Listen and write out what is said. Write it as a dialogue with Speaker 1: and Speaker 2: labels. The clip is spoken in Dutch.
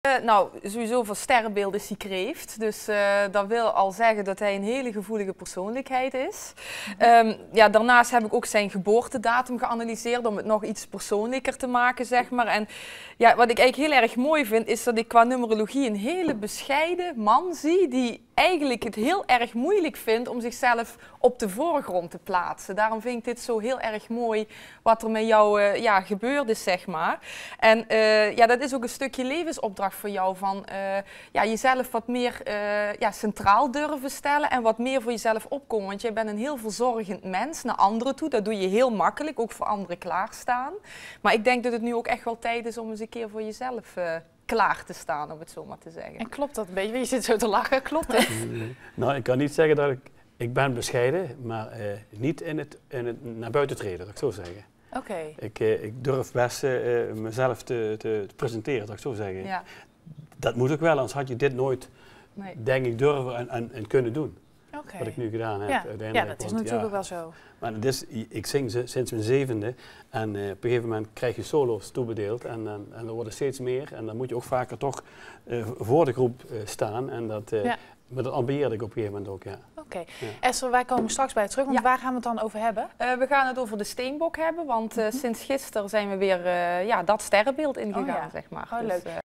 Speaker 1: Eh, nou, sowieso voor sterrenbeeld is hij kreeft. Dus eh, dat wil al zeggen dat hij een hele gevoelige persoonlijkheid is. Ehm, ja, daarnaast heb ik ook zijn geboortedatum geanalyseerd om het nog iets persoonlijker te maken, zeg maar. En ja, wat ik eigenlijk heel erg mooi vind, is dat ik qua numerologie een hele bescheiden man zie die eigenlijk het heel erg moeilijk vindt om zichzelf op de voorgrond te plaatsen. Daarom vind ik dit zo heel erg mooi wat er met jou uh, ja, gebeurd is, zeg maar. En eh, ja, dat is ook een stukje levensopdracht voor jou van eh, ja, jezelf wat meer ja, centraal durven stellen en wat meer voor jezelf opkomen. Want jij bent een heel verzorgend mens naar anderen toe. Dat doe je heel makkelijk, ook voor anderen klaarstaan. Maar ik denk dat het nu ook echt wel tijd is om eens een keer voor jezelf klaar te staan, om het zo maar te zeggen. En klopt dat een beetje? Je zit zo te lachen, klopt
Speaker 2: nou, ik kan niet zeggen dat ik... Ik ben bescheiden, maar eh, niet in het, in het naar buiten treden, dat ik zo zeggen. Oké. Ik, eh, ik durf best eh, mezelf te, te, presenteren, dat ik zo zeggen. Ja. Dat moet ook wel, anders had je dit nooit, nee. denk ik, durven en, en kunnen doen. Wat ik nu gedaan heb. Ja, eh, ja dat is natuurlijk wel zo. Maar dus, ik zing ze sinds mijn zevende. En eh, op een gegeven moment krijg je solo's toebedeeld. En, en, en er worden steeds meer. En dan moet je ook vaker toch eh, voor de groep staan. En dat, ja. Maar dat ambieerde ik op een gegeven moment ook, ja. Oké.
Speaker 1: Okay. Esther, wij komen straks bij terug, want waar gaan we het dan over hebben? we gaan het over de steenbok hebben, want mhm. sinds gisteren zijn we weer ja, dat sterrenbeeld ingegaan, oh ja. zeg maar. Oh, dus, leuk.